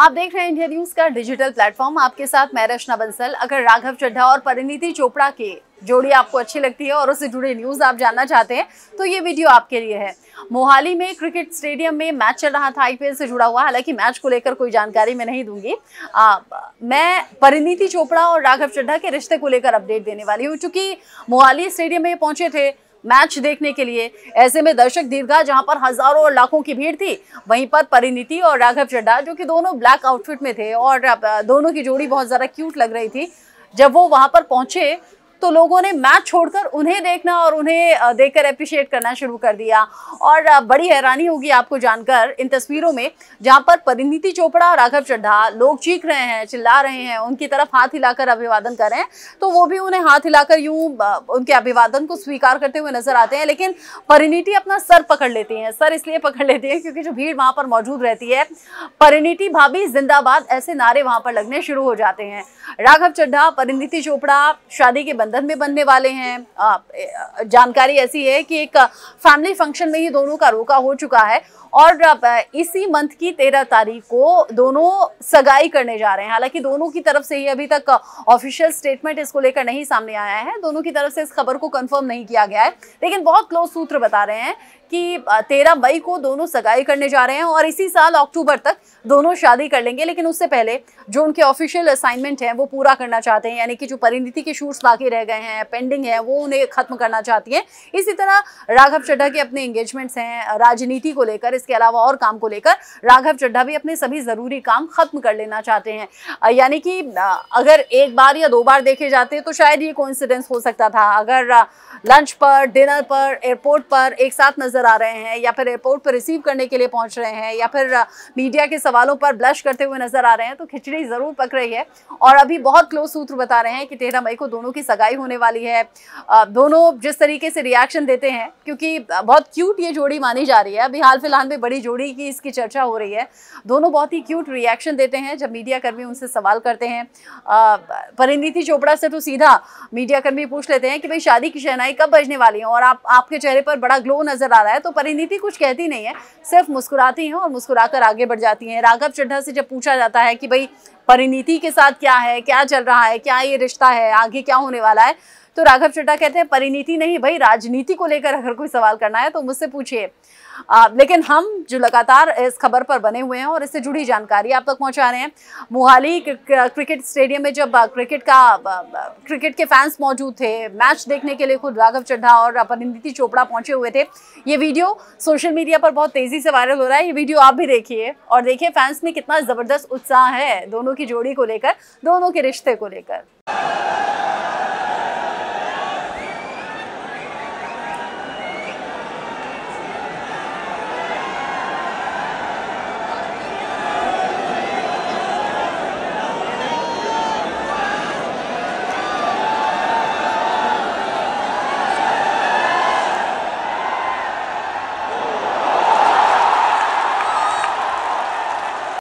आप देख रहे हैं इंडिया न्यूज का डिजिटल प्लेटफॉर्म आपके साथ मैं रचना बंसल अगर राघव चड्ढा और परिणीति चोपड़ा की जोड़ी आपको अच्छी लगती है और उससे जुड़े न्यूज आप जानना चाहते हैं तो ये वीडियो आपके लिए है मोहाली में क्रिकेट स्टेडियम में मैच चल रहा था आईपीएल से जुड़ा हुआ हालांकि मैच को लेकर कोई जानकारी मैं नहीं दूंगी आ, मैं परिणीति चोपड़ा और राघव चड्ढा के रिश्ते को लेकर अपडेट देने वाली हूँ चूंकि मोहाली स्टेडियम में पहुंचे थे मैच देखने के लिए ऐसे में दर्शक दीर्घा जहां पर हजारों और लाखों की भीड़ थी वहीं पर परिणीति और राघव चड्डा जो कि दोनों ब्लैक आउटफिट में थे और दोनों की जोड़ी बहुत ज़्यादा क्यूट लग रही थी जब वो वहां पर पहुंचे तो लोगों ने मैच छोड़कर उन्हें देखना और उन्हें देखकर अप्रिशिएट करना शुरू कर दिया और बड़ी हैरानी होगी आपको जानकर इन तस्वीरों में जहां पर परिणीति चोपड़ा और राघव चड्ढा लोग चीख रहे हैं चिल्ला रहे हैं उनकी तरफ हाथ हिलाकर अभिवादन कर रहे हैं तो वो भी उन्हें हाथ हिलाकर यूं उनके अभिवादन को स्वीकार करते हुए नजर आते हैं लेकिन परिणीति अपना सर पकड़ लेती है सर इसलिए पकड़ लेती है क्योंकि जो भीड़ वहां पर मौजूद रहती है परिणीति भाभी जिंदाबाद ऐसे नारे वहां पर लगने शुरू हो जाते हैं राघव चड्ढा परिणीति चोपड़ा शादी के लंदन में बनने वाले हैं जानकारी ऐसी है कि एक फैमिली फंक्शन में ही दोनों का रोका हो चुका है और इसी मंथ की तेरह तारीख को दोनों सगाई करने जा रहे हैं हालांकि दोनों की तरफ से ही अभी तक ऑफिशियल स्टेटमेंट इसको लेकर नहीं सामने आया है दोनों की तरफ से इस खबर को कंफर्म नहीं किया गया है लेकिन बहुत क्लोज सूत्र बता रहे हैं कि तेरह मई को दोनों सगाई करने जा रहे हैं और इसी साल अक्टूबर तक दोनों शादी कर लेंगे लेकिन उससे पहले जो उनके ऑफिशियल असाइनमेंट हैं वो पूरा करना चाहते हैं यानी कि जो परिणति के शूट्स बाकी रह गए हैं पेंडिंग है वो उन्हें खत्म करना चाहती हैं इसी तरह राघव चड्ढा के अपने एंगेजमेंट्स हैं राजनीति को लेकर इसके अलावा और काम को लेकर राघव चड्ढा भी अपने सभी जरूरी काम खत्म कर लेना चाहते हैं यानी कि अगर एक बार या दो बार देखे जाते तो शायद ये कोइंसिडेंस हो सकता था अगर लंच पर डिनर पर एयरपोर्ट पर एक साथ नजर आ रहे हैं या फिर एयरपोर्ट पर रिसीव करने के लिए पहुंच रहे हैं या फिर मीडिया के सवालों पर ब्लश करते हुए नजर आ रहे हैं तो खिचड़ी जरूर पक रही है और अभी बहुत क्लोज सूत्र बता रहे हैं कि तेरह मई को दोनों की सगाई होने वाली है दोनों जिस तरीके से रिएक्शन देते हैं क्योंकि बहुत क्यूट ये जोड़ी मानी जा रही है अभी हाल फिलहाल में बड़ी जोड़ी की इसकी चर्चा हो रही है दोनों बहुत ही क्यूट रिएक्शन देते हैं जब मीडिया कर्मी उनसे सवाल करते हैं परिणीति चोपड़ा से तो सीधा मीडिया कर्मी पूछ लेते हैं कि भाई शादी की शहनाई कब बजने वाली है और आप आपके चेहरे पर बड़ा ग्लो नजर आ रहा है तो परिणीति कुछ कहती नहीं है सिर्फ मुस्कुराती हैं और मुस्कुराकर आगे बढ़ जाती हैं राघव चड्ढा से जब पूछा जाता है कि भाई परिणीति के साथ क्या है क्या चल रहा है क्या ये रिश्ता है आगे क्या होने वाला है तो राघव चड्डा कहते हैं परिणीति नहीं भाई राजनीति को लेकर अगर कोई सवाल करना है तो मुझसे पूछिए लेकिन हम जो लगातार इस खबर पर बने हुए हैं और इससे जुड़ी जानकारी आप तक पहुंचा रहे हैं मोहाली क्रिकेट स्टेडियम में जब क्रिकेट का क्रिकेट के फैंस मौजूद थे मैच देखने के लिए खुद राघव चड्ढा और परिणीति चोपड़ा पहुंचे हुए थे ये वीडियो सोशल मीडिया पर बहुत तेज़ी से वायरल हो रहा है ये वीडियो आप भी देखिए और देखिए फैंस में कितना ज़बरदस्त उत्साह है दोनों की जोड़ी को लेकर दोनों के रिश्ते को लेकर